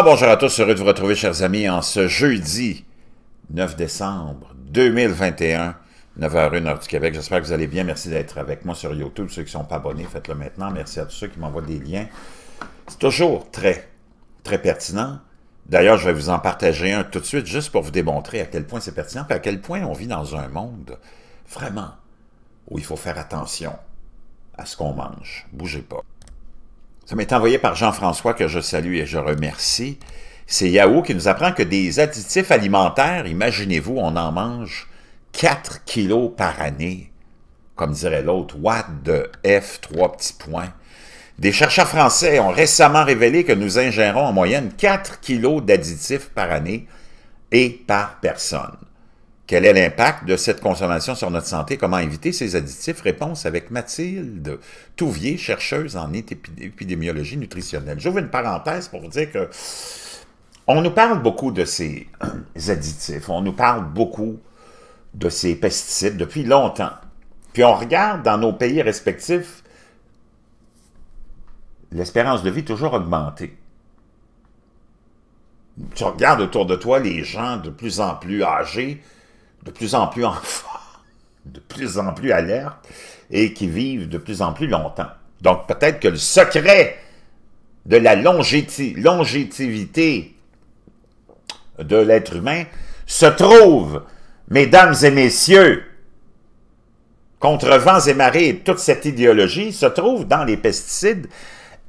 bonjour à tous, heureux de vous retrouver chers amis en ce jeudi 9 décembre 2021, 9h01 heure du Québec. J'espère que vous allez bien, merci d'être avec moi sur YouTube. Ceux qui ne sont pas abonnés, faites-le maintenant. Merci à tous ceux qui m'envoient des liens. C'est toujours très, très pertinent. D'ailleurs, je vais vous en partager un tout de suite, juste pour vous démontrer à quel point c'est pertinent, et à quel point on vit dans un monde vraiment où il faut faire attention à ce qu'on mange. Bougez pas. Ça m'est envoyé par Jean-François, que je salue et je remercie. C'est Yahoo qui nous apprend que des additifs alimentaires, imaginez-vous, on en mange 4 kilos par année. Comme dirait l'autre, what de F, trois petits points. Des chercheurs français ont récemment révélé que nous ingérons en moyenne 4 kilos d'additifs par année et par personne. Quel est l'impact de cette consommation sur notre santé? Comment éviter ces additifs? Réponse avec Mathilde Touvier, chercheuse en épidémiologie nutritionnelle. J'ouvre une parenthèse pour vous dire que on nous parle beaucoup de ces euh, additifs, on nous parle beaucoup de ces pesticides depuis longtemps. Puis on regarde dans nos pays respectifs, l'espérance de vie toujours augmentée tu regardes autour de toi les gens de plus en plus âgés de plus en plus en de plus en plus alertes et qui vivent de plus en plus longtemps. Donc peut-être que le secret de la longévité de l'être humain se trouve, mesdames et messieurs, contre vents et marées toute cette idéologie, se trouve dans les pesticides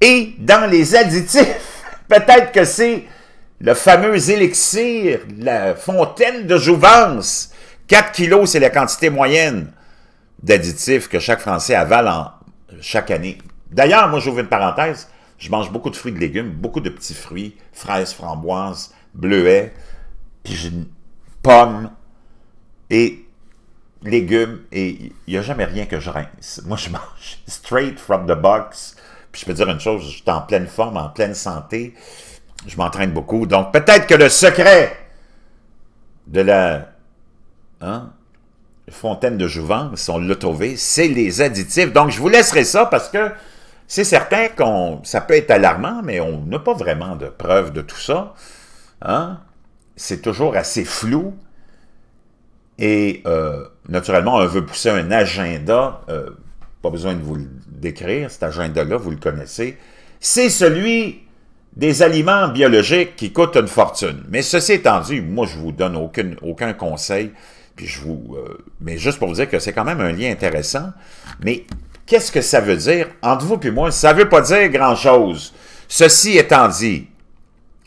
et dans les additifs. Peut-être que c'est le fameux élixir, la fontaine de jouvence 4 kilos, c'est la quantité moyenne d'additifs que chaque Français avale chaque année. D'ailleurs, moi, j'ouvre une parenthèse, je mange beaucoup de fruits et de légumes, beaucoup de petits fruits, fraises, framboises, bleuets, puis pommes et légumes, et il n'y a jamais rien que je rince. Moi, je mange straight from the box, puis je peux dire une chose, je suis en pleine forme, en pleine santé, je m'entraîne beaucoup, donc peut-être que le secret de la Hein? Fontaine de Jouvence, on l'a trouvé, c'est les additifs. Donc, je vous laisserai ça parce que c'est certain que ça peut être alarmant, mais on n'a pas vraiment de preuves de tout ça. Hein? C'est toujours assez flou. Et euh, naturellement, on veut pousser un agenda, euh, pas besoin de vous le décrire, cet agenda-là, vous le connaissez. C'est celui des aliments biologiques qui coûtent une fortune. Mais ceci étant dit, moi, je vous donne aucun conseil je vous... Euh, mais juste pour vous dire que c'est quand même un lien intéressant. Mais qu'est-ce que ça veut dire? Entre vous et moi, ça ne veut pas dire grand-chose. Ceci étant dit,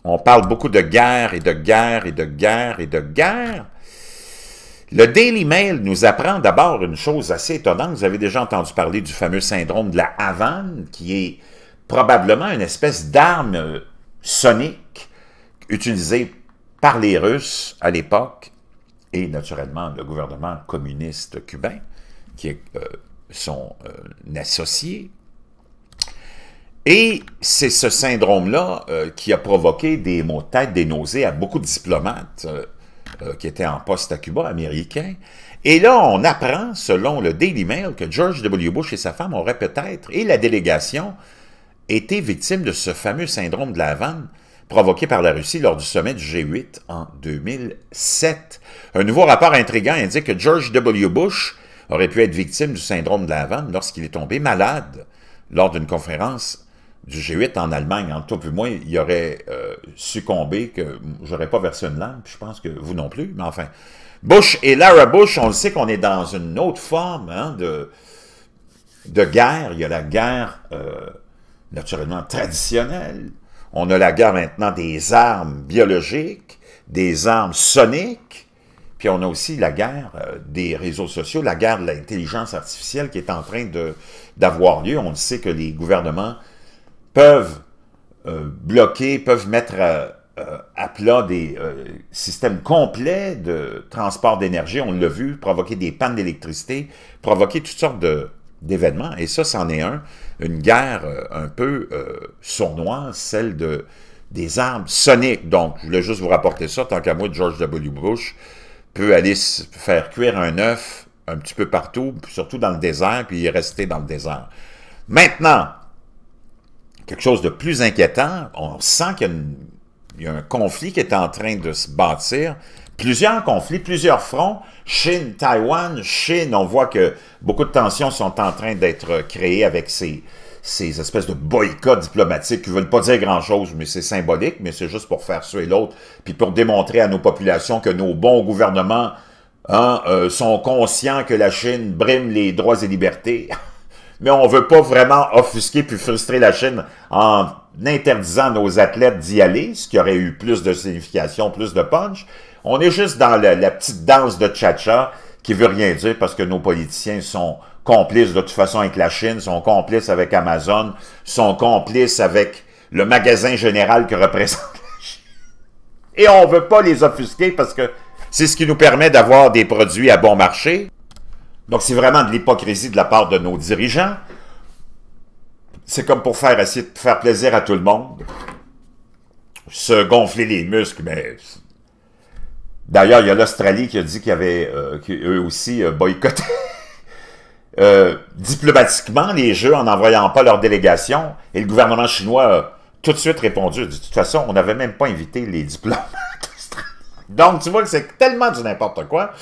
on parle beaucoup de guerre et de guerre et de guerre et de guerre. Le Daily Mail nous apprend d'abord une chose assez étonnante. Vous avez déjà entendu parler du fameux syndrome de la Havane, qui est probablement une espèce d'arme sonique utilisée par les Russes à l'époque et naturellement le gouvernement communiste cubain, qui est euh, son euh, associé. Et c'est ce syndrome-là euh, qui a provoqué des maux de tête, des nausées à beaucoup de diplomates qui étaient en poste à Cuba, américains. Et là, on apprend, selon le Daily Mail, que George W. Bush et sa femme auraient peut-être, et la délégation, été victimes de ce fameux syndrome de la vanne, provoqué par la Russie lors du sommet du G8 en 2007. Un nouveau rapport intriguant indique que George W. Bush aurait pu être victime du syndrome de la vanne lorsqu'il est tombé malade lors d'une conférence du G8 en Allemagne. En tout plus moins, il aurait euh, succombé, que j'aurais pas versé une lampe, je pense que vous non plus, mais enfin. Bush et Lara Bush, on le sait qu'on est dans une autre forme hein, de, de guerre. Il y a la guerre, euh, naturellement, traditionnelle, on a la guerre maintenant des armes biologiques, des armes soniques, puis on a aussi la guerre euh, des réseaux sociaux, la guerre de l'intelligence artificielle qui est en train d'avoir lieu. On sait que les gouvernements peuvent euh, bloquer, peuvent mettre euh, à, plat des systèmes complets de transport d'énergie, on l'a vu, provoquer des pannes d'électricité, provoquer toutes sortes de, d'événements. Et ça, c'en est un, une guerre euh, un peu euh, sournoise, celle de, des armes soniques. Donc, je voulais juste vous rapporter ça, tant qu'à moi, George W. Bush peut aller faire cuire un œuf un petit peu partout, surtout dans le désert, puis rester dans le désert. Maintenant, quelque chose de plus inquiétant, on sent qu'il y a un conflit qui est en train de se bâtir plusieurs conflits, plusieurs fronts. Chine, Taïwan, Chine, on voit que beaucoup de tensions sont en train d'être créées avec ces, ces espèces de boycotts diplomatiques qui ne veulent pas dire grand-chose, mais c'est symbolique, mais c'est juste pour faire ce et l'autre, puis pour démontrer à nos populations que nos bons gouvernements hein, euh, sont conscients que la Chine brime les droits et libertés. mais on ne veut pas vraiment offusquer puis frustrer la Chine en interdisant nos athlètes d'y aller, ce qui aurait eu plus de signification, plus de punch. On est juste dans la, petite danse de cha qui veut rien dire parce que nos politiciens sont complices de toute façon avec la Chine, sont complices avec Amazon, sont complices avec le magasin général que représente la Chine. Et on veut pas les offusquer parce que c'est ce qui nous permet d'avoir des produits à bon marché. Donc c'est vraiment de l'hypocrisie de la part de nos dirigeants. C'est comme pour faire essayer de faire plaisir à tout le monde. Se gonfler les muscles, mais D'ailleurs, il y a l'Australie qui a dit qu'ils avaient, euh, eux aussi, euh, boycotté euh, diplomatiquement les Jeux en n'envoyant pas leur délégation. Et le gouvernement chinois a tout de suite répondu, de toute façon, on n'avait même pas invité les diplomates Donc, tu vois que c'est tellement du n'importe quoi.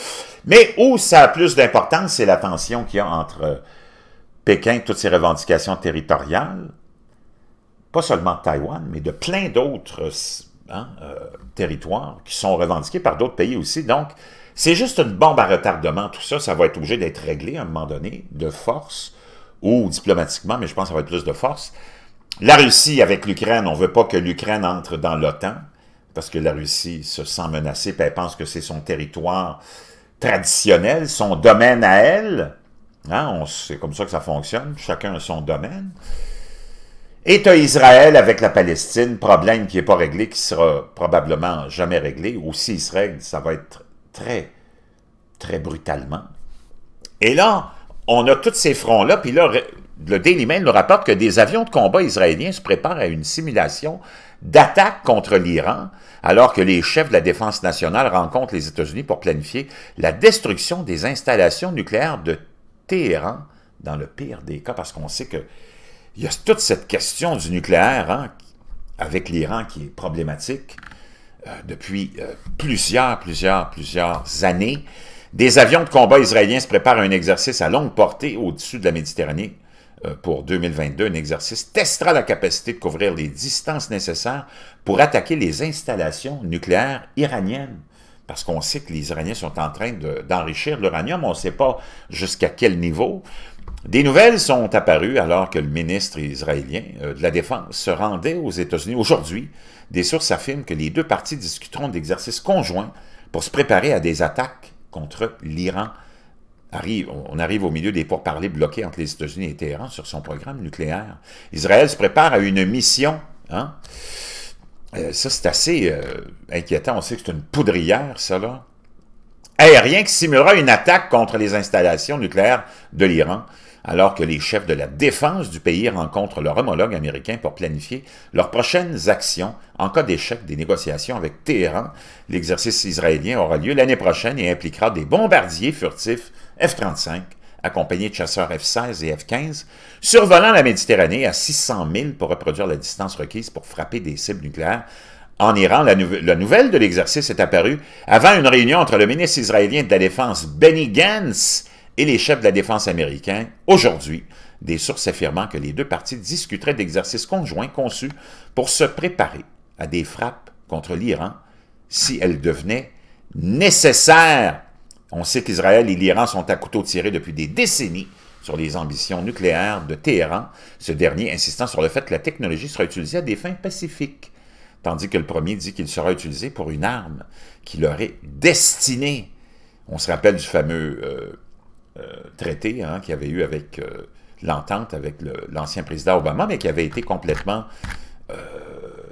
Mais où ça a plus d'importance, c'est la tension qu'il y a entre euh, Pékin, et toutes ses revendications territoriales, pas seulement de Taïwan, mais de plein d'autres euh, Hein, euh, territoires qui sont revendiqués par d'autres pays aussi. Donc, c'est juste une bombe à retardement. Tout ça, ça va être obligé d'être réglé à un moment donné, de force, ou diplomatiquement, mais je pense que ça va être plus de force. La Russie avec l'Ukraine, on ne veut pas que l'Ukraine entre dans l'OTAN, parce que la Russie se sent menacée, elle pense que c'est son territoire traditionnel, son domaine à elle. c'est hein, comme ça que ça fonctionne, chacun a son domaine. État Israël avec la Palestine, problème qui n'est pas réglé, qui sera probablement jamais réglé, ou s'il se règle, ça va être très, très brutalement. Et là, on a tous ces fronts-là, puis là, le Daily Mail nous rapporte que des avions de combat israéliens se préparent à une simulation d'attaque contre l'Iran, alors que les chefs de la défense nationale rencontrent les États-Unis pour planifier la destruction des installations nucléaires de Téhéran dans le pire des cas, parce qu'on sait que il y a toute cette question du nucléaire hein, avec l'Iran qui est problématique euh, depuis euh, plusieurs, plusieurs, plusieurs années. Des avions de combat israéliens se préparent à un exercice à longue portée au-dessus de la Méditerranée euh, pour 2022. Un exercice testera la capacité de couvrir les distances nécessaires pour attaquer les installations nucléaires iraniennes. Parce qu'on sait que les Iraniens sont en train d'enrichir l'uranium, on ne sait pas jusqu'à quel niveau. Des nouvelles sont apparues alors que le ministre israélien euh, de la Défense se rendait aux États-Unis. Aujourd'hui, des sources affirment que les deux parties discuteront d'exercices conjoints pour se préparer à des attaques contre l'Iran. on arrive au milieu des pourparlers bloqués entre les États-Unis et Téhéran sur son programme nucléaire. Israël se prépare à une mission. Hein? Euh, ça, c'est assez euh, inquiétant. On sait que c'est une poudrière, ça, Aérien qui simulera une attaque contre les installations nucléaires de l'Iran alors que les chefs de la défense du pays rencontrent leur homologue américain pour planifier leurs prochaines actions en cas d'échec des négociations avec Téhéran. L'exercice israélien aura lieu l'année prochaine et impliquera des bombardiers furtifs F-35 accompagnés de chasseurs F-16 et F-15, survolant la Méditerranée à 600 000 pour reproduire la distance requise pour frapper des cibles nucléaires en Iran, la, nouvelle de l'exercice est apparue avant une réunion entre le ministre israélien de la Défense Benny Gantz et les chefs de la défense américains, aujourd'hui, des sources affirmant que les deux parties discuteraient d'exercices conjoints conçus pour se préparer à des frappes contre l'Iran si elles devenaient nécessaires. On sait qu'Israël et l'Iran sont à couteau tiré depuis des décennies sur les ambitions nucléaires de Téhéran, ce dernier insistant sur le fait que la technologie sera utilisée à des fins pacifiques, tandis que le premier dit qu'il sera utilisé pour une arme qui leur est destinée. On se rappelle du fameux euh, euh, traité hein, qu'il y avait eu avec euh, l'entente avec l'ancien président Obama, mais qui avait été complètement euh,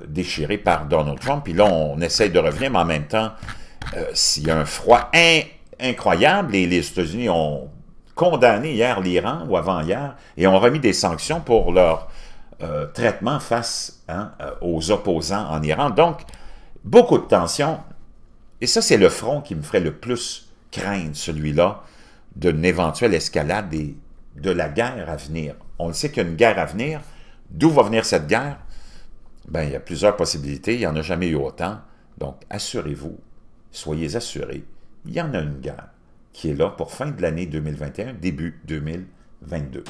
déchiré par Donald Trump. Puis là, on essaye de revenir, mais en même temps, s'il y a un froid incroyable, et les États-Unis ont condamné hier l'Iran ou avant-hier et ont remis des sanctions pour leur traitement face hein, aux opposants en Iran. Donc, beaucoup de tensions. Et ça, c'est le front qui me ferait le plus craindre, celui-là, d'une éventuelle escalade et de la guerre à venir. On le sait qu'il y a une guerre à venir. D'où va venir cette guerre? Ben, il y a plusieurs possibilités. Il n'y en a jamais eu autant. Donc, assurez-vous, soyez assurés, il y en a une guerre qui est là pour fin de l'année 2021, début 2022.